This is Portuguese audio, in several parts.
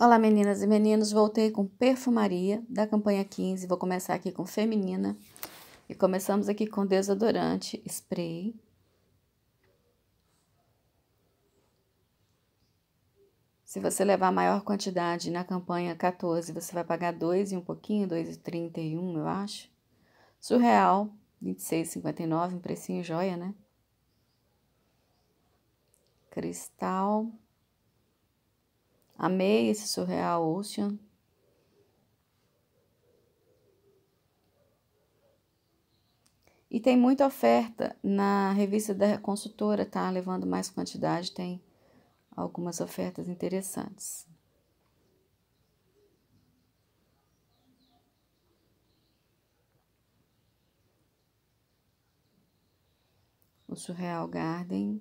Olá, meninas e meninos. Voltei com perfumaria da campanha 15. Vou começar aqui com feminina. E começamos aqui com desodorante spray. Se você levar maior quantidade na campanha 14, você vai pagar 2 e um pouquinho, 2,31, eu acho. Surreal, 26,59, um precinho joia, né? Cristal Amei esse surreal Ocean. E tem muita oferta na revista da consultora, tá levando mais quantidade, tem algumas ofertas interessantes. O Surreal Garden.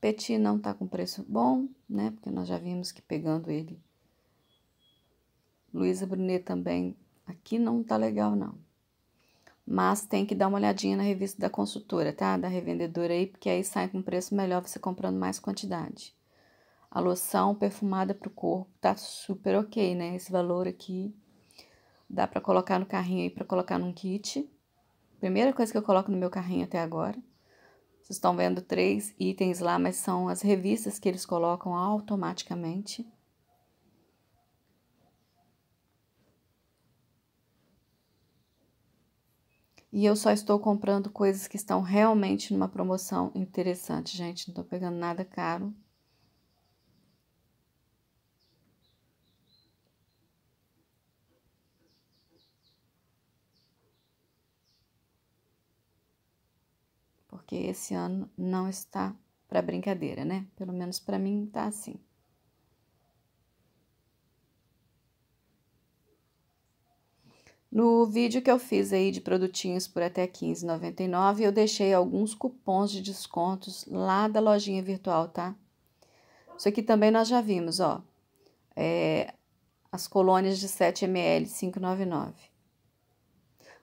Petit não está com preço bom, né? Porque nós já vimos que pegando ele. Luísa Brunet também aqui não tá legal, não. Mas tem que dar uma olhadinha na revista da consultora, tá? Da revendedora aí, porque aí sai com preço melhor você comprando mais quantidade. A loção perfumada para o corpo tá super ok, né? Esse valor aqui dá para colocar no carrinho aí, para colocar num kit. Primeira coisa que eu coloco no meu carrinho até agora. Vocês estão vendo três itens lá, mas são as revistas que eles colocam automaticamente. E eu só estou comprando coisas que estão realmente numa promoção interessante, gente. Não estou pegando nada caro. porque esse ano não está para brincadeira, né? Pelo menos para mim tá assim. No vídeo que eu fiz aí de produtinhos por até 15,99, eu deixei alguns cupons de descontos lá da lojinha virtual, tá? Isso aqui também nós já vimos, ó. É, as colônias de 7ml, 5,99.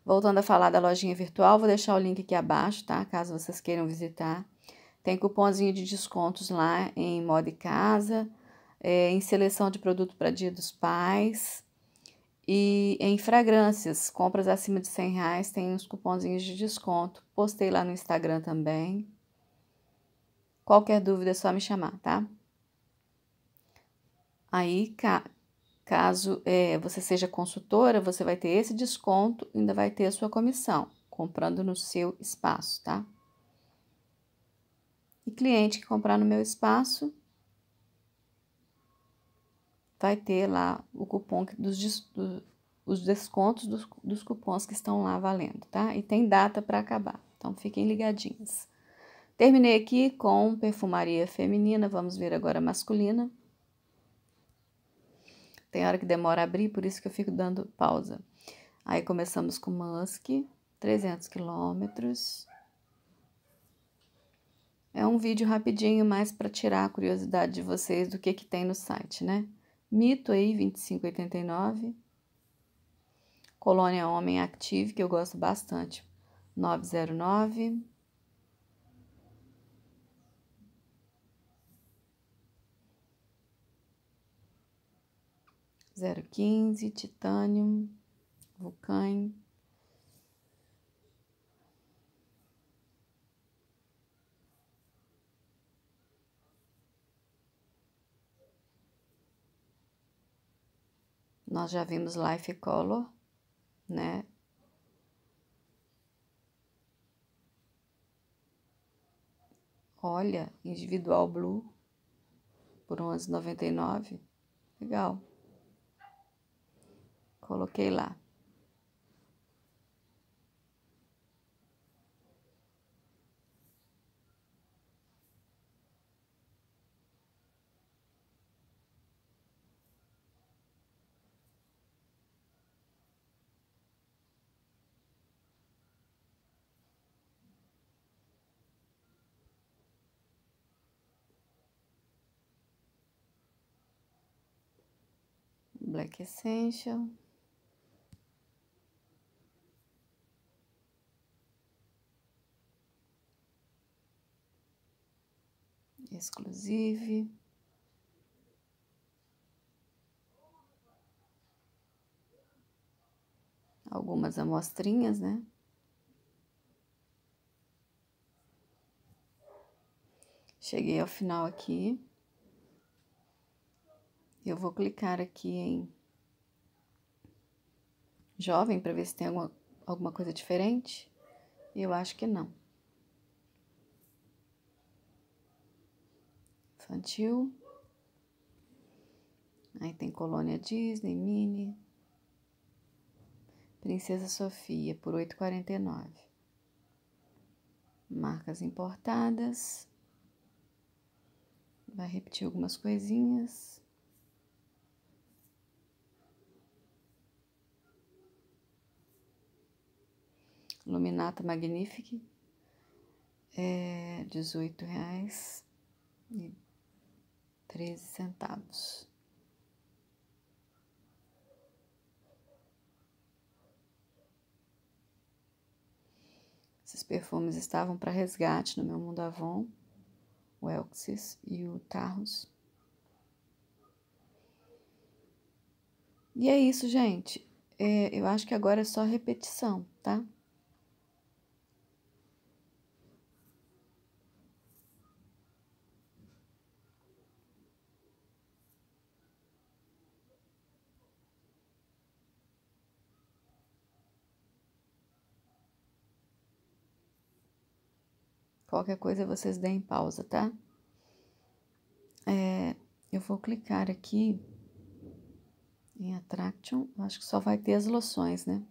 Voltando a falar da lojinha virtual, vou deixar o link aqui abaixo, tá? Caso vocês queiram visitar. Tem cupomzinho de descontos lá em moda e casa, é, em seleção de produto para dia dos pais e em fragrâncias. Compras acima de 100 reais tem uns cupomzinhos de desconto. Postei lá no Instagram também. Qualquer dúvida é só me chamar, tá? Aí, Caso é, você seja consultora, você vai ter esse desconto, ainda vai ter a sua comissão, comprando no seu espaço, tá? E cliente que comprar no meu espaço, vai ter lá o cupom dos do, os descontos dos, dos cupons que estão lá valendo, tá? E tem data para acabar, então fiquem ligadinhos. Terminei aqui com perfumaria feminina, vamos ver agora masculina. Tem hora que demora a abrir, por isso que eu fico dando pausa. Aí começamos com Musk, 300 quilômetros. É um vídeo rapidinho, mais para tirar a curiosidade de vocês do que, que tem no site, né? Mito aí, 2589. Colônia Homem Active, que eu gosto bastante, 909. 015, titânio, vulcão. Nós já vimos Life Color, né? Olha, individual blue por 11,99. Legal. Coloquei lá. Black Essential. exclusive. Algumas amostrinhas, né? Cheguei ao final aqui. Eu vou clicar aqui em jovem para ver se tem alguma, alguma coisa diferente. Eu acho que não. infantil. Aí tem Colônia Disney, Mini. Princesa Sofia por 8,49. Marcas importadas. Vai repetir algumas coisinhas. Luminata Magnifique, é, 18 reais e 13 centavos. Esses perfumes estavam para resgate no meu mundo Avon, o Elxis e o Tarros. E é isso, gente. É, eu acho que agora é só repetição, tá? Qualquer coisa vocês deem pausa, tá? É, eu vou clicar aqui em Attraction. Acho que só vai ter as loções, né?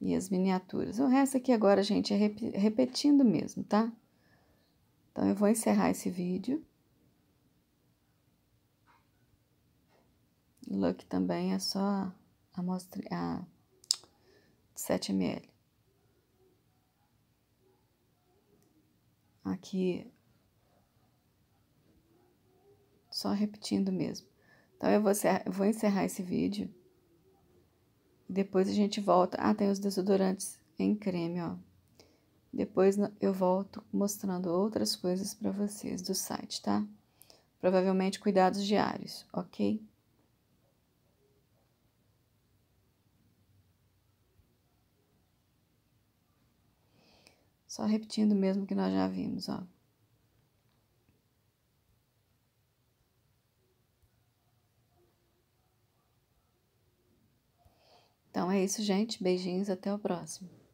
E as miniaturas. O resto aqui agora, gente, é rep repetindo mesmo, tá? Então, eu vou encerrar esse vídeo. Look também é só a, a 7 ml. Aqui, só repetindo mesmo. Então, eu vou, eu vou encerrar esse vídeo. Depois a gente volta. Ah, tem os desodorantes em creme, ó. Depois eu volto mostrando outras coisas para vocês do site, tá? Provavelmente cuidados diários, ok? Só repetindo mesmo que nós já vimos, ó. Então é isso, gente. Beijinhos, até o próximo.